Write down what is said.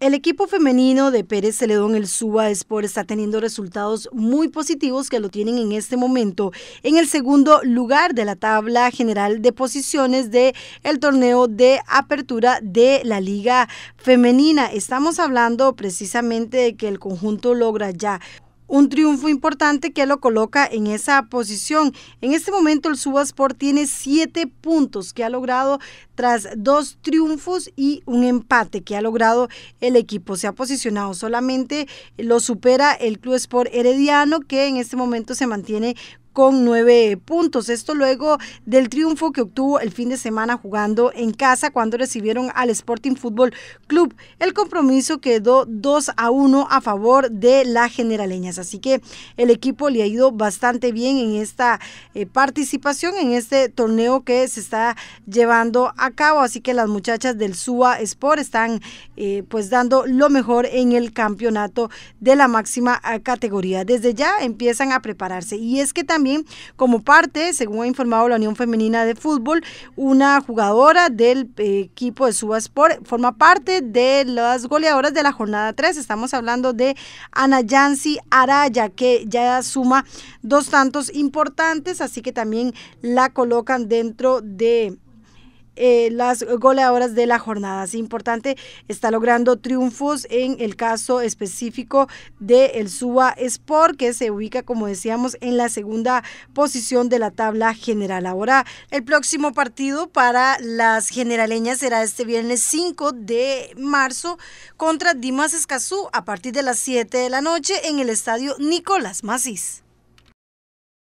El equipo femenino de Pérez Celedón el Suba Sport está teniendo resultados muy positivos que lo tienen en este momento en el segundo lugar de la tabla general de posiciones de el torneo de apertura de la liga femenina. Estamos hablando precisamente de que el conjunto logra ya un triunfo importante que lo coloca en esa posición. En este momento el Subasport tiene siete puntos que ha logrado tras dos triunfos y un empate que ha logrado el equipo. Se ha posicionado solamente, lo supera el Club Sport Herediano que en este momento se mantiene con nueve puntos. Esto luego del triunfo que obtuvo el fin de semana jugando en casa cuando recibieron al Sporting Fútbol Club. El compromiso quedó 2 a 1 a favor de las generaleñas. Así que el equipo le ha ido bastante bien en esta eh, participación, en este torneo que se está llevando a cabo. Así que las muchachas del SUA Sport están eh, pues dando lo mejor en el campeonato de la máxima eh, categoría. Desde ya empiezan a prepararse. Y es que también como parte, según ha informado la Unión Femenina de Fútbol, una jugadora del eh, equipo de Subasport forma parte de las goleadoras de la jornada 3. Estamos hablando de Ana Yancy Araya, que ya suma dos tantos importantes, así que también la colocan dentro de eh, las goleadoras de la jornada. es importante, está logrando triunfos en el caso específico de el Suba Sport, que se ubica, como decíamos, en la segunda posición de la tabla general. Ahora, el próximo partido para las generaleñas será este viernes 5 de marzo contra Dimas Escazú a partir de las 7 de la noche en el estadio Nicolás Macís.